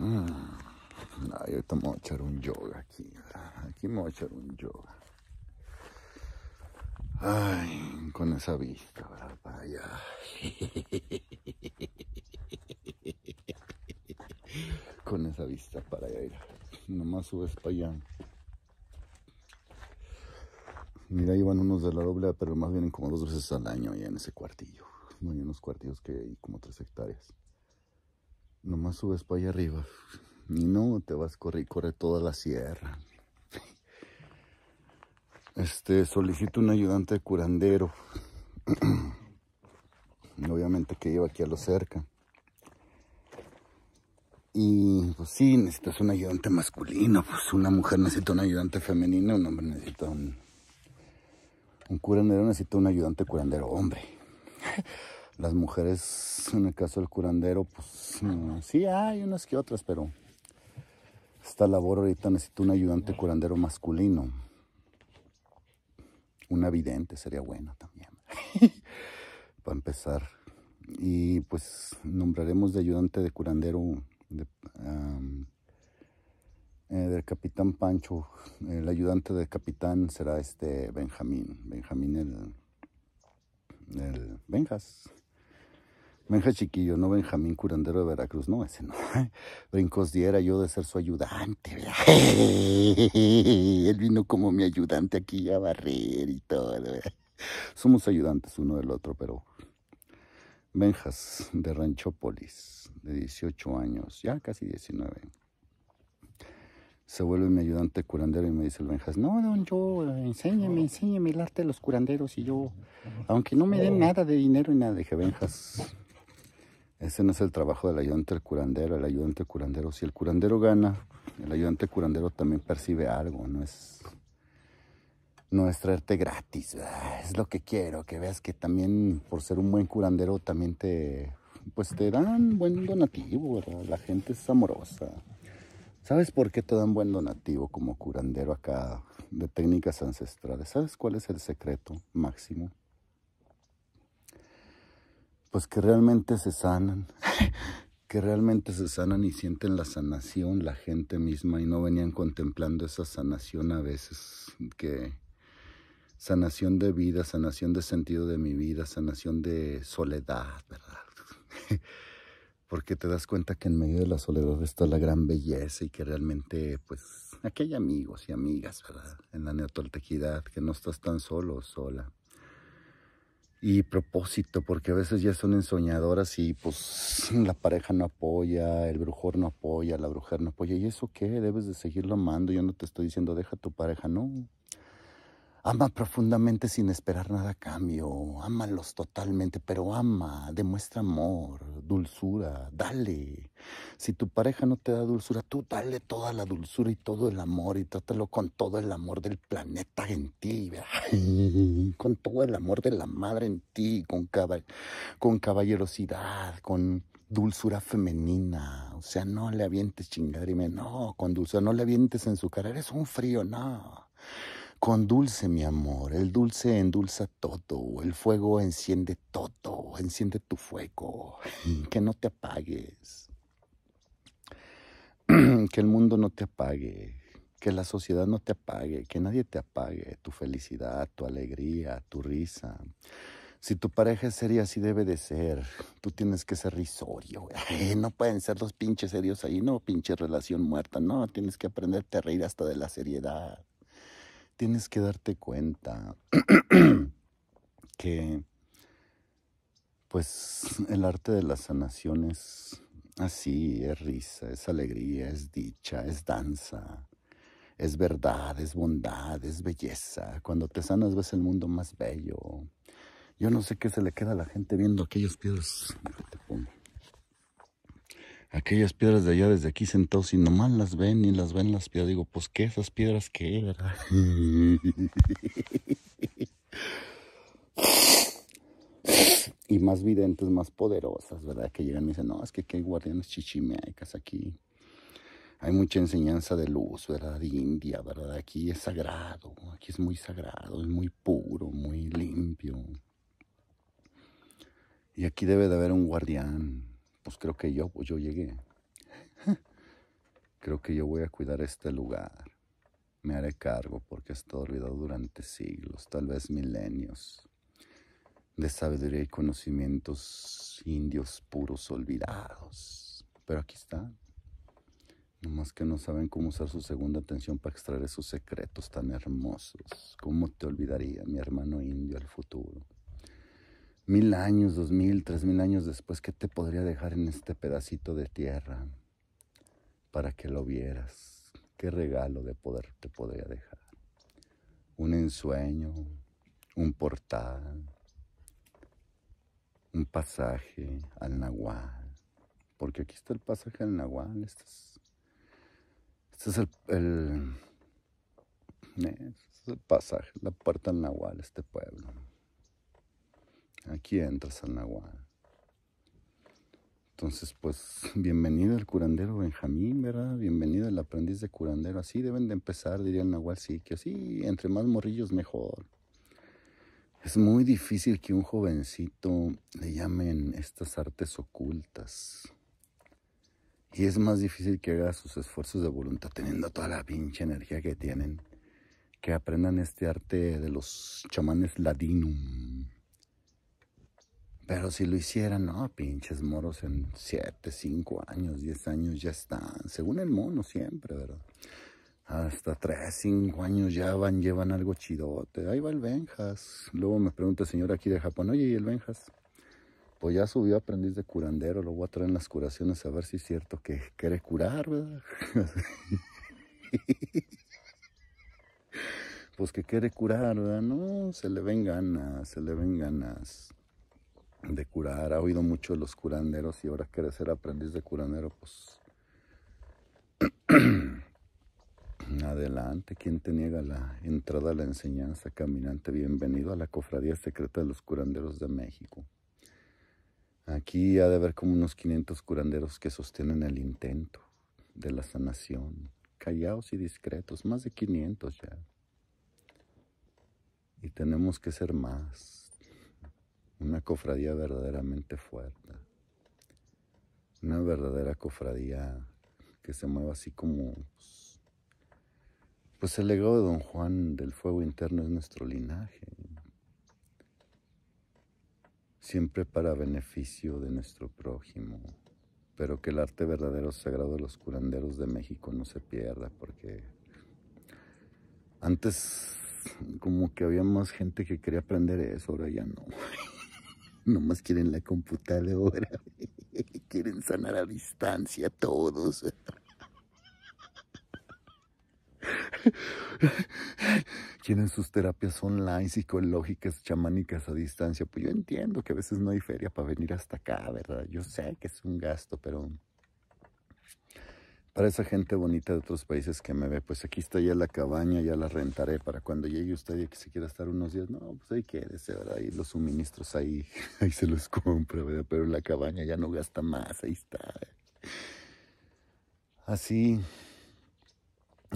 Ah, me voy a echar un yoga aquí. Ah, aquí me voy a echar un yoga. Ay, con esa vista, Para allá. Con esa vista para allá. Nomás subes para allá. Mira, van unos de la doble, pero más vienen como dos veces al año allá en ese cuartillo. No hay unos cuartillos que hay como tres hectáreas. Nomás subes para allá arriba. Y no, te vas a correr, toda la sierra. Este, solicito un ayudante curandero. Obviamente que lleva aquí a lo cerca. Y pues sí, necesitas un ayudante masculino. Pues una mujer necesita un ayudante femenino, un hombre necesita un, un curandero, necesita un ayudante curandero hombre. las mujeres, en el caso del curandero, pues mm, sí hay unas que otras, pero esta labor ahorita necesito un ayudante curandero masculino. Una vidente sería buena también, para empezar. Y pues nombraremos de ayudante de curandero eh, del capitán Pancho. El ayudante del capitán será este Benjamín. Benjamín el... el Benjas Benjas Chiquillo, no Benjamín Curandero de Veracruz, no, ese no. Brincos diera yo de ser su ayudante, ¿verdad? Él vino como mi ayudante aquí a barrer y todo, Somos ayudantes uno del otro, pero Benjas de Ranchópolis, de 18 años, ya casi 19. Se vuelve mi ayudante curandero y me dice el Benjas, no, don, yo, enséñeme, enséñeme el arte de los curanderos y yo, aunque no me den oh. nada de dinero y nada, dije, Benjas, ese no es el trabajo del ayudante del curandero. El ayudante curandero, si el curandero gana, el ayudante curandero también percibe algo. No es, no es traerte gratis. Es lo que quiero, que veas que también por ser un buen curandero también te, pues te dan buen donativo. La gente es amorosa. ¿Sabes por qué te dan buen donativo como curandero acá de técnicas ancestrales? ¿Sabes cuál es el secreto máximo? pues que realmente se sanan, que realmente se sanan y sienten la sanación la gente misma y no venían contemplando esa sanación a veces, que sanación de vida, sanación de sentido de mi vida, sanación de soledad, ¿verdad? Porque te das cuenta que en medio de la soledad está la gran belleza y que realmente, pues, aquí hay amigos y amigas, ¿verdad? En la neotoltequidad, que no estás tan solo o sola y propósito, porque a veces ya son ensoñadoras y pues la pareja no apoya, el brujor no apoya, la brujer no apoya. ¿Y eso qué? Debes de seguirlo amando. Yo no te estoy diciendo, deja a tu pareja, no. Ama profundamente sin esperar nada a cambio. Ámalos totalmente, pero ama, demuestra amor, dulzura, dale. Si tu pareja no te da dulzura, tú dale toda la dulzura y todo el amor y trátalo con todo el amor del planeta en ti, con todo el amor de la madre en ti, con, con caballerosidad, con dulzura femenina. O sea, no le avientes chingadrime, no, con dulzura, no le avientes en su cara, eres un frío, no con dulce, mi amor. El dulce endulza todo, el fuego enciende todo, enciende tu fuego, que no te apagues, que el mundo no te apague, que la sociedad no te apague, que nadie te apague tu felicidad, tu alegría, tu risa. Si tu pareja es seria, así debe de ser. Tú tienes que ser risorio. No pueden ser los pinches serios ahí, no, pinche relación muerta. No, tienes que aprenderte a reír hasta de la seriedad tienes que darte cuenta que pues el arte de la sanación es así, es risa, es alegría, es dicha, es danza, es verdad, es bondad, es belleza. Cuando te sanas ves el mundo más bello. Yo no sé qué se le queda a la gente viendo aquellos pies aquellas piedras de allá desde aquí sentados y nomás las ven y las ven las piedras. Digo, pues qué esas piedras que verdad? y más videntes, más poderosas, ¿verdad? Que llegan y dicen, no, es que hay guardianes chichimecas aquí. Hay mucha enseñanza de luz, ¿verdad? India, ¿verdad? Aquí es sagrado, aquí es muy sagrado, es muy puro, muy limpio. Y aquí debe de haber un guardián, pues, creo que yo, pues, yo llegué. creo que yo voy a cuidar este lugar. Me haré cargo porque está estado olvidado durante siglos, tal vez milenios, de sabiduría y conocimientos indios puros olvidados. Pero aquí está Nomás que no saben cómo usar su segunda atención para extraer esos secretos tan hermosos. ¿Cómo te olvidaría, mi hermano indio, el futuro? mil años, dos mil, tres mil años después, ¿qué te podría dejar en este pedacito de tierra para que lo vieras? ¿Qué regalo de poder te podría dejar? Un ensueño, un portal, un pasaje al Nahual, porque aquí está el pasaje al Nahual, este es, este el, eh, este el pasaje, la puerta al Nahual, este pueblo aquí entras al Nahual. Entonces, pues, bienvenido el curandero Benjamín, ¿verdad? Bienvenido el aprendiz de curandero. Así deben de empezar, diría el Nahual sí, que Así, entre más morrillos, mejor. Es muy difícil que un jovencito le llamen estas artes ocultas. Y es más difícil que haga sus esfuerzos de voluntad, teniendo toda la pinche energía que tienen, que aprendan este arte de los chamanes ladinum. Pero si lo hicieran, no, pinches moros en 7, 5 años, 10 años ya están. Según el mono siempre, ¿verdad? Hasta 3, 5 años ya van, llevan algo chidote. Ahí va el Benjas. Luego me pregunta el señor aquí de Japón, oye, ¿y el Benjas? Pues ya subió aprendiz de curandero, lo voy a traer en las curaciones a ver si es cierto que quiere curar, ¿verdad? pues que quiere curar, ¿verdad? No, se le ven ganas, se le ven ganas de curar. Ha oído mucho de los curanderos y ahora quiere ser aprendiz de curandero, pues adelante. ¿Quién te niega la entrada a la enseñanza caminante? Bienvenido a la Cofradía Secreta de los Curanderos de México. Aquí ha de haber como unos 500 curanderos que sostienen el intento de la sanación, callados y discretos, más de 500 ya. Y tenemos que ser más una cofradía verdaderamente fuerte, una verdadera cofradía que se mueva así como... Pues el legado de don Juan del fuego interno es nuestro linaje, siempre para beneficio de nuestro prójimo, pero que el arte verdadero sagrado de los curanderos de México no se pierda, porque antes como que había más gente que quería aprender eso, ahora ya no. Nomás quieren la computadora. Quieren sanar a distancia todos. Quieren sus terapias online, psicológicas, chamánicas a distancia. Pues yo entiendo que a veces no hay feria para venir hasta acá, ¿verdad? Yo sé que es un gasto, pero para esa gente bonita de otros países que me ve, pues aquí está ya la cabaña, ya la rentaré para cuando llegue usted y que se quiera estar unos días. No, pues ahí quédese, ¿verdad? Ahí los suministros ahí, ahí se los compra, ¿verdad? Pero la cabaña ya no gasta más, ahí está. Así,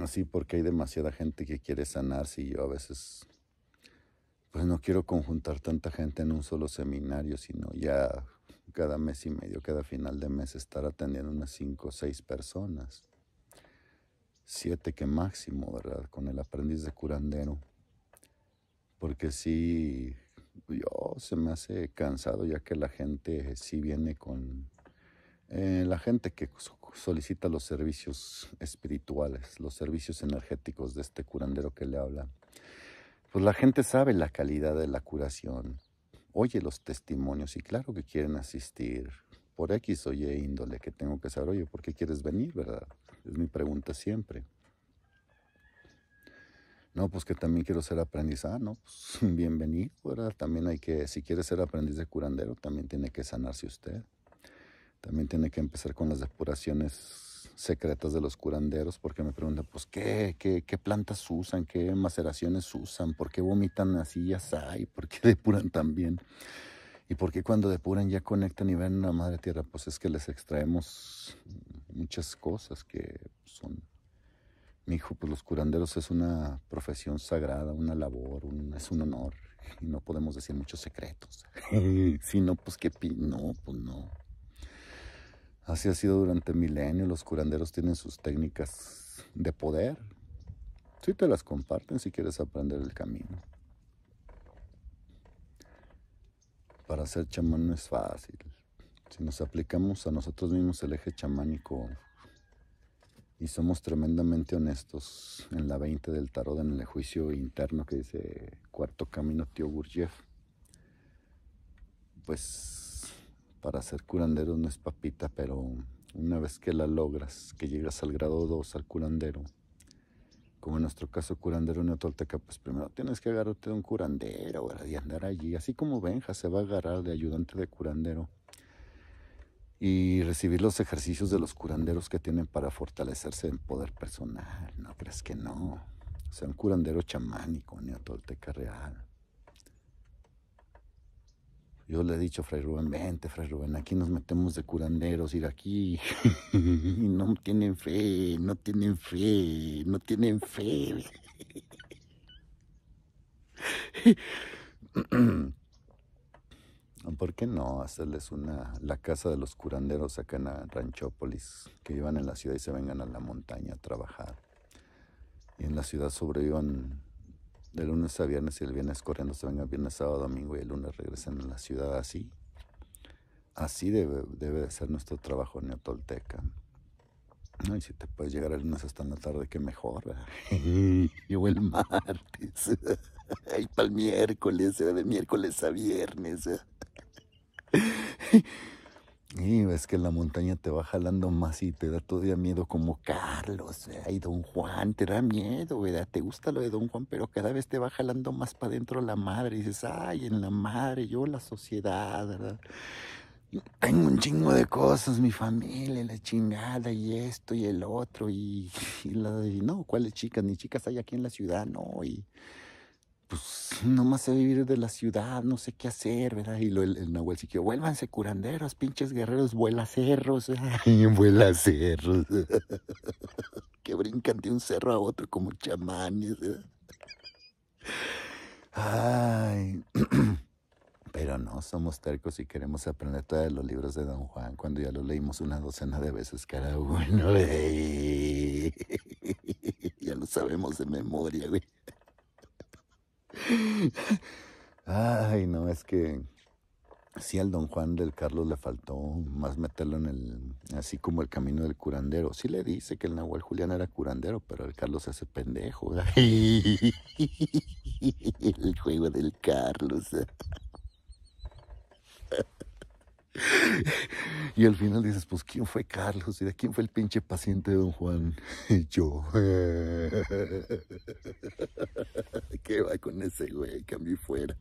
así porque hay demasiada gente que quiere sanarse y yo a veces, pues no quiero conjuntar tanta gente en un solo seminario, sino ya cada mes y medio, cada final de mes, estar atendiendo unas cinco o 6 personas. Siete que máximo, ¿verdad? Con el aprendiz de curandero. Porque sí, yo se me hace cansado ya que la gente sí viene con... Eh, la gente que solicita los servicios espirituales, los servicios energéticos de este curandero que le habla, pues la gente sabe la calidad de la curación oye los testimonios y claro que quieren asistir por X o Y índole que tengo que saber, oye, ¿por qué quieres venir, verdad? Es mi pregunta siempre. No, pues que también quiero ser aprendiz. Ah, no, pues bienvenido, ¿verdad? También hay que, si quieres ser aprendiz de curandero, también tiene que sanarse usted. También tiene que empezar con las depuraciones secretas de los curanderos porque me preguntan, pues, ¿qué, qué, plantas usan? ¿Qué maceraciones usan? ¿Por qué vomitan así y así? ¿Y por qué depuran tan bien? ¿Y por qué cuando depuran ya conectan y ven a la madre tierra? Pues es que les extraemos muchas cosas que son... Mi hijo, pues los curanderos es una profesión sagrada, una labor, es un honor. Y no podemos decir muchos secretos. si no, pues qué... No, pues no. Así ha sido durante milenios. Los curanderos tienen sus técnicas de poder. Sí te las comparten si quieres aprender el camino. Para ser chamán no es fácil. Si nos aplicamos a nosotros mismos el eje chamánico y somos tremendamente honestos en la 20 del tarot, en el juicio interno que dice Cuarto Camino Tío Gurdjieff, pues para ser curandero no es papita, pero una vez que la logras, que llegas al grado 2, al curandero, como en nuestro caso curandero neotolteca, pues primero tienes que agarrarte de un curandero y andar allí, así como Benja se va a agarrar de ayudante de curandero y recibir los ejercicios de los curanderos que tienen para fortalecerse en poder personal. No crees que no. O sea, un curandero chamánico, neotolteca real. Yo le he dicho a Fray Rubén, vente, Fray Rubén, aquí nos metemos de curanderos, ir aquí. no tienen fe, no tienen fe, no tienen fe. ¿Por qué no hacerles una, la casa de los curanderos acá en Ranchópolis, que vivan en la ciudad y se vengan a la montaña a trabajar? Y en la ciudad sobrevivan de lunes a viernes y el viernes corriendo se venga viernes, sábado, domingo y el lunes regresan a la ciudad así. Así debe, debe ser nuestro trabajo neotolteca. ¿No? Y si te puedes llegar el lunes hasta en la tarde, qué mejor. Yo el martes. Y para el miércoles, de miércoles a viernes. Y ves que la montaña te va jalando más y te da todavía miedo como Carlos, ¿verdad? y Don Juan, te da miedo, ¿verdad? Te gusta lo de Don Juan, pero cada vez te va jalando más para adentro la madre. Y dices, ay, en la madre, yo la sociedad, ¿verdad? tengo un chingo de cosas, mi familia, la chingada, y esto, y el otro, y, Y no, ¿cuáles chicas? Ni chicas hay aquí en la ciudad, no, y pues nomás sé vivir de la ciudad, no sé qué hacer, ¿verdad? Y el, Nahuel sí que vuélvanse curanderos, pinches guerreros, vuela cerros, Y vuela cerros, que brincan de un cerro a otro como chamanes. Ay, pero no, somos tercos y queremos aprender todos los libros de Don Juan cuando ya lo leímos una docena de veces cada uno. Ya lo sabemos de memoria, güey. Ay, no, es que sí al don Juan del Carlos le faltó más meterlo en el, así como el camino del curandero. Sí le dice que el Nahuel Julián era curandero, pero el Carlos hace pendejo. el juego del Carlos. Y al final dices, pues, ¿quién fue Carlos? ¿Y quién fue el pinche paciente de don Juan? Y yo. ¿Qué va con ese güey? Cambio fuera.